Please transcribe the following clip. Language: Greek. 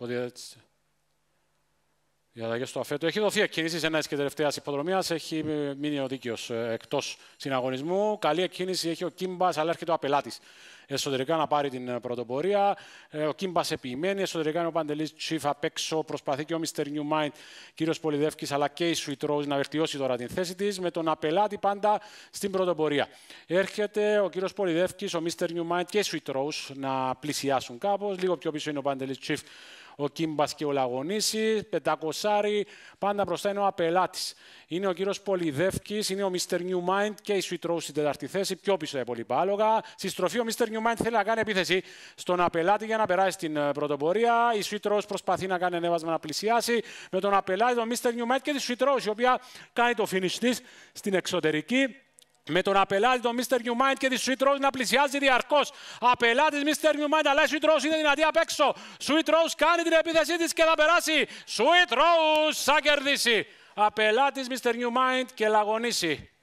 Οπότε για αλλαγές στο αφέτο. Έχει δοθεί εκκίνηση ένα και τελευταίας υποδρομίας. Έχει μείνει ο δίκαιος ε, εκτός συναγωνισμού. Καλή εκκίνηση έχει ο Κίμπας, αλλά έρχεται ο απελάτης εσωτερικά να πάρει την ε, πρωτοπορία. Ε, ο Κίμπας επιμένει. Εσωτερικά είναι ο Παντελής Τσίφ απ' έξω. Προσπαθεί και ο Mr. New Mind, κύριος Πολυδεύκης, αλλά και η Sweet Rose να βελτιώσει τώρα την θέση της με τον απελάτη πάντα στην πρωτοπορία. Έρχεται ο κύριος Πολυδεύκης, ο Mr. New Mind και η Sweet Rose να πλησιάσουν κάπως. Λίγο πιο πίσω είναι ο Παντελής Τσίφ ο Κίμπας και ο Λαγονίσης, πεντακοσάρι, πάντα μπροστά είναι ο απελάτης. Είναι ο κύριος Πολυδεύκης, είναι ο Mr. New Mind και η Sweet Rose στην τέταρτη θέση, πιο πίσω από την πάλογα. Στη στροφή ο Mr. New Mind θέλει να κάνει επίθεση στον απελάτη για να περάσει στην ε, πρωτοπορία. Η Sweet Rose προσπαθεί να κάνει ανέβασμα να πλησιάσει με τον απελάτη, τον Mr. New Mind και τη Sweet Rose, η οποία κάνει το finish στην εξωτερική με τον απελάτη τον Mr. Mind και τη Sweet Rose να πλησιάζει διαρκώς. Απελάτης Mr. Μάιντ αλλά η Sweet Rose είναι δυνατή απ' έξω. Sweet Rose κάνει την επίθεσή της και θα περάσει. Sweet Rose θα κερδίσει. Απελάτης Mr. Mind και λαγωνίσει.